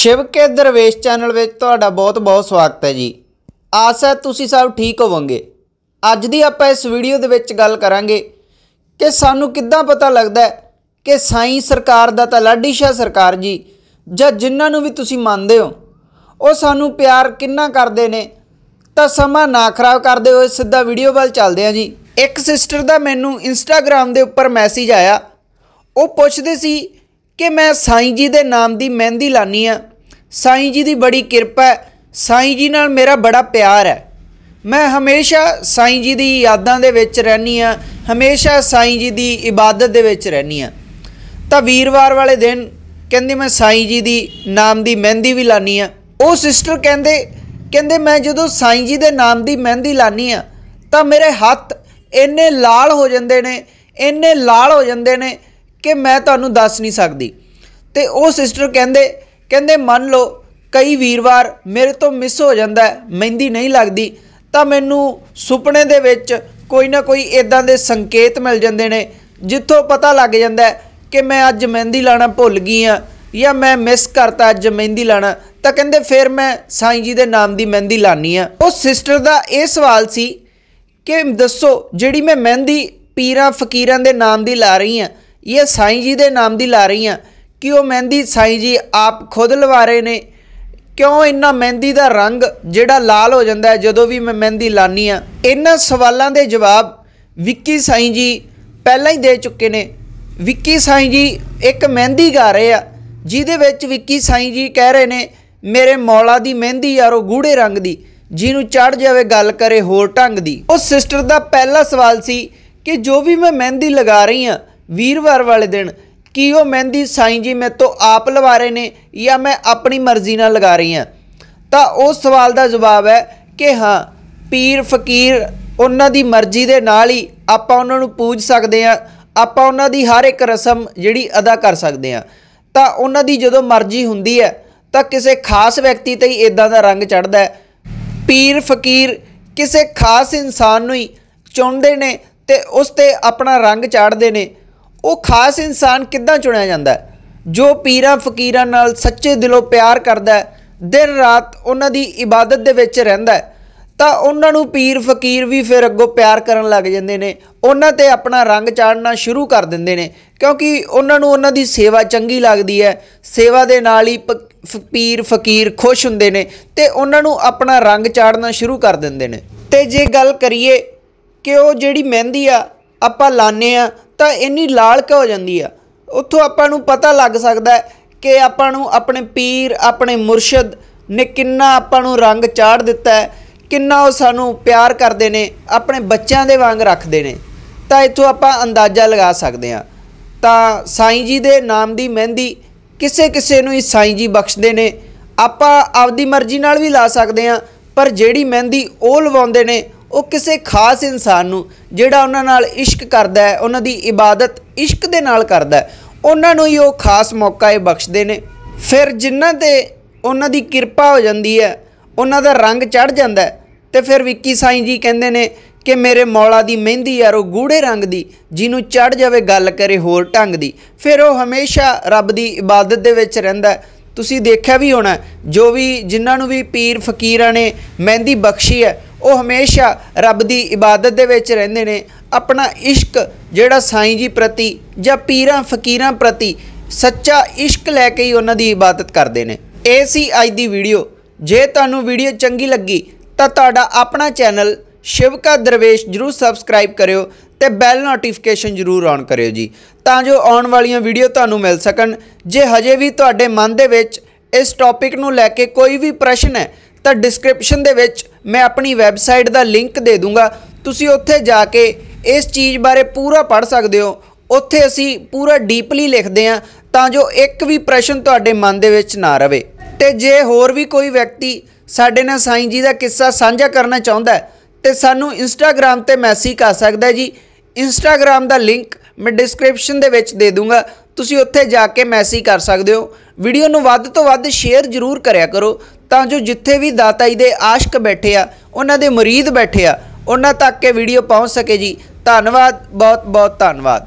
ਸ਼ਿਵ ਕੇ ਦਰਵੇਸ਼ channel ਵਿੱਚ ਤੁਹਾਡਾ ਬਹੁਤ-ਬਹੁਤ ਸਵਾਗਤ ਹੈ ਜੀ ਆਸ ਹੈ ਤੁਸੀਂ ਸਭ ਠੀਕ ਹੋਵੋਗੇ ਅੱਜ ਦੀ ਆਪਾਂ ਇਸ ਵੀਡੀਓ ਦੇ ਵਿੱਚ ਗੱਲ ਕਰਾਂਗੇ ਕਿ ਸਾਨੂੰ ਕਿੱਦਾਂ ਪਤਾ ਲੱਗਦਾ ਹੈ ਕਿ ਸਾਈ ਸਰਕਾਰ ਦਾ ਤਾਂ ਲਾਡੀ ਸਰਕਾਰ ਜੀ ਜਾਂ ਜਿਨ੍ਹਾਂ ਨੂੰ ਵੀ ਤੁਸੀਂ ਮੰਨਦੇ ਹੋ ਉਹ ਸਾਨੂੰ ਪਿਆਰ ਕਿੰਨਾ ਕਰਦੇ ਨੇ ਤਾਂ ਸਮਾਂ ਨਾ ਖਰਾਬ ਕਰਦੇ ਹੋਏ ਸਿੱਧਾ ਵੀਡੀਓ ਵੱਲ ਚੱਲਦੇ ਆ ਜੀ ਇੱਕ ਸਿਸਟਰ ਦਾ ਮੈਨੂੰ ਇੰਸਟਾਗ੍ਰam ਦੇ ਉੱਪਰ ਮੈਸੇਜ ਆਇਆ ਉਹ ਪੁੱਛਦੇ ਸੀ ਕਿ ਮੈਂ ਸਾਈਂ ਜੀ ਦੇ ਨਾਮ ਦੀ ਮਹਿੰਦੀ ਲਾਨੀ ਆ ਸਾਈਂ ਜੀ ਦੀ ਬੜੀ ਕਿਰਪਾ ਹੈ ਸਾਈਂ ਜੀ ਨਾਲ ਮੇਰਾ ਬੜਾ ਪਿਆਰ ਹੈ ਮੈਂ ਹਮੇਸ਼ਾ ਸਾਈਂ ਜੀ ਦੀ ਯਾਦਾਂ ਦੇ ਵਿੱਚ ਰਹਿਨੀ ਆ ਹਮੇਸ਼ਾ ਸਾਈਂ ਜੀ ਦੀ ਇਬਾਦਤ ਦੇ ਵਿੱਚ ਰਹਿਨੀ ਆ ਤਾਂ ਵੀਰਵਾਰ ਵਾਲੇ ਦਿਨ ਕਹਿੰਦੀ ਮੈਂ ਸਾਈਂ ਜੀ ਦੀ ਨਾਮ ਦੀ ਮਹਿੰਦੀ ਵੀ ਲਾਨੀ ਆ ਉਹ ਸਿਸਟਰ ਕਹਿੰਦੇ ਕਹਿੰਦੇ ਮੈਂ ਜਦੋਂ ਸਾਈਂ ਜੀ ਦੇ ਨਾਮ ਦੀ ਮਹਿੰਦੀ ਲਾਨੀ ਆ ਤਾਂ ਮੇਰੇ ਹੱਥ ਇੰਨੇ ਲਾਲ ਹੋ ਜਾਂਦੇ ਨੇ ਇੰਨੇ ਲਾਲ ਹੋ ਜਾਂਦੇ ਨੇ ਕਿ ਮੈਂ ਤੁਹਾਨੂੰ ਦੱਸ ਨਹੀਂ ਸਕਦੀ ਤੇ ਉਹ ਸਿਸਟਰ ਕਹਿੰਦੇ ਕਹਿੰਦੇ ਮੰਨ ਲਓ ਕਈ ਵੀਰਵਾਰ ਮੇਰੇ ਤੋਂ ਮਿਸ ਹੋ ਜਾਂਦਾ ਮਹਿੰਦੀ ਨਹੀਂ ਲੱਗਦੀ ਤਾਂ ਮੈਨੂੰ ਸੁਪਨੇ ਦੇ ਵਿੱਚ ਕੋਈ ਨਾ ਕੋਈ ਇਦਾਂ ਦੇ ਸੰਕੇਤ ਮਿਲ ਜਾਂਦੇ ਨੇ ਜਿੱਥੋਂ ਪਤਾ ਲੱਗ ਜਾਂਦਾ ਕਿ ਮੈਂ ਅੱਜ ਮਹਿੰਦੀ ਲਾਣਾ ਭੁੱਲ ਗਈ ਆ ਜਾਂ ਮੈਂ ਮਿਸ ਕਰਤਾ ਅੱਜ ਮਹਿੰਦੀ ਲਾਣਾ ਤਾਂ ਕਹਿੰਦੇ ਫਿਰ ਮੈਂ ਸਾਈਂ ਜੀ ਦੇ ਨਾਮ ਦੀ ਮਹਿੰਦੀ ਲਾਣੀ ਆ ਉਹ ਸਿਸਟਰ ਦਾ ਇਹ ਸਵਾਲ ਸੀ ਕਿ ਦੱਸੋ ਜਿਹੜੀ ਮੈਂ ਮਹਿੰਦੀ ਪੀਰਾਂ ਫਕੀਰਾਂ ਦੇ ਨਾਮ ਦੀ ਲਾ ਰਹੀ ਆ ਇਹ ਸਾਈਂ ਜੀ ਦੇ ਨਾਮ ਦੀ ਲਾ ਰਹੀ ਆ ਕਿ ਉਹ ਮਹਿੰਦੀ ਸਾਈ ਜੀ ਆਪ ਖੁਦ ਲਵਾ ਰਹੇ ਨੇ ਕਿਉਂ ਇੰਨਾ ਮਹਿੰਦੀ ਦਾ ਰੰਗ ਜਿਹੜਾ ਲਾਲ ਹੋ ਜਾਂਦਾ ਹੈ ਜਦੋਂ ਵੀ ਮੈਂ ਮਹਿੰਦੀ ਲਾਨੀ ਆ ਇਹਨਾਂ ਸਵਾਲਾਂ ਦੇ ਜਵਾਬ ਵਿੱਕੀ ਸਾਈ ਜੀ ਪਹਿਲਾਂ ਹੀ ਦੇ ਚੁੱਕੇ ਨੇ ਵਿੱਕੀ ਸਾਈ ਜੀ ਇੱਕ ਮਹਿੰਦੀ ਗਾ ਰਹੇ ਆ ਜਿਹਦੇ ਵਿੱਚ ਵਿੱਕੀ ਸਾਈ ਜੀ ਕਹਿ ਰਹੇ ਨੇ ਮੇਰੇ ਮੌਲਾ ਦੀ ਮਹਿੰਦੀ ਯਾਰੋ ਗੂੜੇ ਰੰਗ ਦੀ ਜਿਹਨੂੰ ਚੜ ਜਾਵੇ ਗੱਲ ਕਰੇ ਹੋਰ ਢੰਗ ਦੀ ਉਹ ਸਿਸਟਰ ਦਾ ਪਹਿਲਾ ਸਵਾਲ ਸੀ ਕਿ ਜੋ ਵੀ ਮੈਂ ਮਹਿੰਦੀ ਲਗਾ ਰਹੀ ਆ ਵੀਰਵਾਰ ਵਾਲੇ ਦਿਨ ਕਿ ਉਹ ਮਹਿੰਦੀ ਸਾਈਂ ਜੀ ਮੇਰੇ ਤੋਂ ਆਪ ਲਵਾ ਰਹੇ ਨੇ ਜਾਂ ਮੈਂ ਆਪਣੀ ਮਰਜ਼ੀ ਨਾਲ ਲਗਾ ਰਹੀ ਆ ਤਾਂ ਉਸ ਸਵਾਲ ਦਾ ਜਵਾਬ ਹੈ ਕਿ ਹਾਂ ਪੀਰ ਫਕੀਰ ਉਹਨਾਂ ਦੀ ਮਰਜ਼ੀ ਦੇ ਨਾਲ ਹੀ ਆਪਾਂ ਉਹਨਾਂ ਨੂੰ ਪੂਜ ਸਕਦੇ ਆ ਆਪਾਂ ਉਹਨਾਂ ਦੀ ਹਰ ਇੱਕ ਰਸਮ ਜਿਹੜੀ ਅਦਾ ਕਰ ਸਕਦੇ ਆ ਤਾਂ ਉਹਨਾਂ ਦੀ ਜਦੋਂ ਮਰਜ਼ੀ ਹੁੰਦੀ ਹੈ ਤਾਂ ਕਿਸੇ ਖਾਸ ਵਿਅਕਤੀ ਤੇ ਹੀ ਇਦਾਂ ਦਾ ਰੰਗ ਚੜਦਾ ਪੀਰ ਫਕੀਰ ਕਿਸੇ ਖਾਸ ਇਨਸਾਨ ਨੂੰ ਹੀ ਚੁਣਦੇ ਨੇ ਤੇ ਉਸ ਤੇ ਆਪਣਾ ਰੰਗ ਚਾੜਦੇ ਨੇ ਉਹ ਖਾਸ ਇਨਸਾਨ ਕਿੱਦਾਂ ਚੁਣਿਆ ਜਾਂਦਾ ਹੈ ਜੋ ਪੀਰਾਂ ਫਕੀਰਾਂ ਨਾਲ ਸੱਚੇ ਦਿਲੋਂ ਪਿਆਰ ਕਰਦਾ ਹੈ ਦਿਨ ਰਾਤ ਉਹਨਾਂ ਦੀ ਇਬਾਦਤ ਦੇ ਵਿੱਚ ਰਹਿੰਦਾ ਹੈ ਤਾਂ ਉਹਨਾਂ ਨੂੰ ਪੀਰ ਫਕੀਰ ਵੀ ਫਿਰ ਅੱਗੋਂ ਪਿਆਰ ਕਰਨ ਲੱਗ ਜਾਂਦੇ ਨੇ ਉਹਨਾਂ ਤੇ ਆਪਣਾ ਰੰਗ ਚਾੜਨਾ ਸ਼ੁਰੂ ਕਰ ਦਿੰਦੇ ਨੇ ਕਿਉਂਕਿ ਉਹਨਾਂ ਨੂੰ ਉਹਨਾਂ ਦੀ ਸੇਵਾ ਚੰਗੀ ਲੱਗਦੀ ਹੈ ਸੇਵਾ ਦੇ ਨਾਲ ਹੀ ਪੀਰ ਫਕੀਰ ਖੁਸ਼ ਹੁੰਦੇ ਨੇ ਤੇ ਉਹਨਾਂ ਨੂੰ ਆਪਣਾ ਰੰਗ ਚਾੜਨਾ ਸ਼ੁਰੂ ਕਰ ਦਿੰਦੇ ਨੇ ਤੇ ਜੇ ਗੱਲ ਕਰੀਏ ਕਿ ਉਹ ਜਿਹੜੀ ਮਹਿੰਦੀ ਆ ਆਪਾਂ ਲਾਣੇ ਆ ਤਾਂ ਇੰਨੀ ਲਾਲਕ ਹੋ ਜਾਂਦੀ ਆ ਉੱਥੋਂ ਆਪਾਂ ਨੂੰ ਪਤਾ ਲੱਗ ਸਕਦਾ ਕਿ ਆਪਾਂ ਨੂੰ ਆਪਣੇ ਪੀਰ ਆਪਣੇ ਮੁਰਸ਼ਿਦ ਨੇ ਕਿੰਨਾ ਆਪਾਂ ਨੂੰ ਰੰਗ ਚਾੜ ਦਿੱਤਾ ਹੈ ਕਿੰਨਾ ਉਹ ਸਾਨੂੰ ਪਿਆਰ ਕਰਦੇ ਨੇ ਆਪਣੇ ਬੱਚਿਆਂ ਦੇ ਵਾਂਗ ਰੱਖਦੇ ਨੇ ਤਾਂ ਇੱਥੋਂ ਆਪਾਂ ਅੰਦਾਜ਼ਾ ਲਗਾ ਸਕਦੇ ਹਾਂ ਤਾਂ ਸਾਈਂ ਜੀ ਦੇ ਨਾਮ ਦੀ ਮਹਿੰਦੀ ਕਿਸੇ ਕਿਸੇ ਨੂੰ ਹੀ ਸਾਈਂ ਜੀ ਬਖਸ਼ਦੇ ਨੇ ਆਪਾਂ ਆਪਦੀ ਮਰਜ਼ੀ ਨਾਲ ਵੀ ਲਾ ਸਕਦੇ ਹਾਂ ਪਰ ਜਿਹੜੀ ਮਹਿੰਦੀ ਉਹ ਲਵਾਉਂਦੇ ਨੇ ਉਹ ਕਿਸੇ ਖਾਸ ਇਨਸਾਨ ਨੂੰ ਜਿਹੜਾ ਉਹਨਾਂ ਨਾਲ ਇਸ਼ਕ ਕਰਦਾ ਹੈ ਉਹਨਾਂ ਦੀ ਇਬਾਦਤ ਇਸ਼ਕ ਦੇ ਨਾਲ ਕਰਦਾ ਉਹਨਾਂ ਨੂੰ ਹੀ ਉਹ ਖਾਸ ਮੌਕਾ ਇਹ ਬਖਸ਼ਦੇ ਨੇ ਫਿਰ ਜਿਨ੍ਹਾਂ ਤੇ ਉਹਨਾਂ ਦੀ ਕਿਰਪਾ ਹੋ ਜਾਂਦੀ ਹੈ ਉਹਨਾਂ ਦਾ ਰੰਗ ਚੜ ਜਾਂਦਾ ਤੇ ਫਿਰ ਵਿੱਕੀ ਸਾਈਂ ਜੀ ਕਹਿੰਦੇ ਨੇ ਕਿ ਮੇਰੇ ਮੌਲਾ ਦੀ ਮਹਿੰਦੀ ਯਾਰ ਉਹ ਗੂੜੇ ਰੰਗ ਦੀ ਜਿਹਨੂੰ ਚੜ ਜਾਵੇ ਗੱਲ ਕਰੇ ਹੋਰ ਢੰਗ ਦੀ ਫਿਰ ਉਹ ਹਮੇਸ਼ਾ ਰੱਬ ਦੀ ਇਬਾਦਤ ਦੇ ਵਿੱਚ ਰਹਿੰਦਾ ਤੁਸੀਂ ਦੇਖਿਆ ਵੀ ਹੋਣਾ ਜੋ ਵੀ ਜਿਨ੍ਹਾਂ ਨੂੰ ਵੀ ਪੀਰ ਫਕੀਰਾਂ ਨੇ ਮਹਿੰਦੀ ਬਖਸ਼ੀ ਹੈ ਉਹ ਹਮੇਸ਼ਾ ਰੱਬ ਦੀ ਇਬਾਦਤ ਦੇ ਵਿੱਚ ਰਹਿੰਦੇ ਨੇ ਆਪਣਾ ਇਸ਼ਕ ਜਿਹੜਾ ਸਾਈਂ ਜੀ ਪ੍ਰਤੀ ਜਾਂ ਪੀਰਾਂ ਫਕੀਰਾਂ ਪ੍ਰਤੀ ਸੱਚਾ ਇਸ਼ਕ ਲੈ ਕੇ ਹੀ ਉਹਨਾਂ ਦੀ ਇਬਾਦਤ ਕਰਦੇ ਨੇ ਇਹ ਸੀ ਅੱਜ ਦੀ ਵੀਡੀਓ ਜੇ ਤੁਹਾਨੂੰ ਵੀਡੀਓ ਚੰਗੀ ਲੱਗੀ ਤਾਂ ਤੁਹਾਡਾ ਆਪਣਾ ਚੈਨਲ ਸ਼ਿਵਕਾ ਦਰਵੇਸ਼ ਜਰੂਰ ਸਬਸਕ੍ਰਾਈਬ ਕਰਿਓ ਤੇ ਬੈਲ ਨੋਟੀਫਿਕੇਸ਼ਨ ਜਰੂਰ ਔਨ ਕਰਿਓ ਜੀ ਤਾਂ ਜੋ ਆਉਣ ਵਾਲੀਆਂ ਵੀਡੀਓ ਤੁਹਾਨੂੰ ਮਿਲ ਸਕਣ ਜੇ ਹਜੇ ਵੀ ਤੁਹਾਡੇ ਮਨ ਦੇ ਵਿੱਚ ਇਸ ਟੌਪਿਕ ਨੂੰ ਲੈ ਕੇ ਕੋਈ ਵੀ ਪ੍ਰਸ਼ਨ ਹੈ ਤਾਂ ਡਿਸਕ੍ਰਿਪਸ਼ਨ ਦੇ ਵਿੱਚ ਮੈਂ ਆਪਣੀ ਵੈਬਸਾਈਟ ਦਾ ਲਿੰਕ ਦੇ ਦੂੰਗਾ ਤੁਸੀਂ ਉੱਥੇ ਜਾ ਕੇ ਇਸ ਚੀਜ਼ ਬਾਰੇ ਪੂਰਾ ਪੜ੍ਹ ਸਕਦੇ ਹੋ ਉੱਥੇ ਅਸੀਂ ਪੂਰਾ ਡੀਪਲੀ ਲਿਖਦੇ ਹਾਂ ਤਾਂ ਜੋ ਇੱਕ ਵੀ ਪ੍ਰਸ਼ਨ ਤੁਹਾਡੇ ਮਨ ਦੇ ਵਿੱਚ ਨਾ ਰਵੇ ਤੇ ਜੇ ਹੋਰ ਵੀ ਕੋਈ ਵਿਅਕਤੀ ਸਾਡੇ ਨਾਲ ਸਾਈਂ ਜੀ ਦਾ ਕਿੱਸਾ ਸਾਂਝਾ ਕਰਨਾ ਚਾਹੁੰਦਾ ਹੈ ਤੇ ਸਾਨੂੰ ਇੰਸਟਾਗ੍ਰam ਤੇ ਮੈਸੇਜ ਕਰ ਸਕਦਾ ਜੀ ਇੰਸਟਾਗ੍ਰam ਦਾ ਲਿੰਕ ਮੈਂ ਡਿਸਕ੍ਰਿਪਸ਼ਨ ਦੇ ਵਿੱਚ ਦੇ ਦੂੰਗਾ ਤੁਸੀਂ ਉੱਥੇ ਜਾ ਕੇ ਮੈਸੇਜ ਕਰ ਸਕਦੇ ਹੋ ਵੀਡੀਓ ਨੂੰ ਵੱਧ ਤੋਂ ਵੱਧ ਸ਼ੇਅਰ ਜ਼ਰੂਰ ਕਰਿਆ ਕਰੋ ਤਾਂ ਜੋ ਜਿੱਥੇ ਵੀ ਦਾਤਾਈ ਦੇ ਆਸ਼ਕ ਬੈਠੇ ਆ ਉਹਨਾਂ ਦੇ ਮਰੀਦ ਬੈਠੇ ਆ ਉਹਨਾਂ ਤੱਕ ਇਹ ਵੀਡੀਓ ਪਹੁੰਚ ਸਕੇ ਜੀ ਧੰਨਵਾਦ ਬਹੁਤ ਬਹੁਤ ਧੰਨਵਾਦ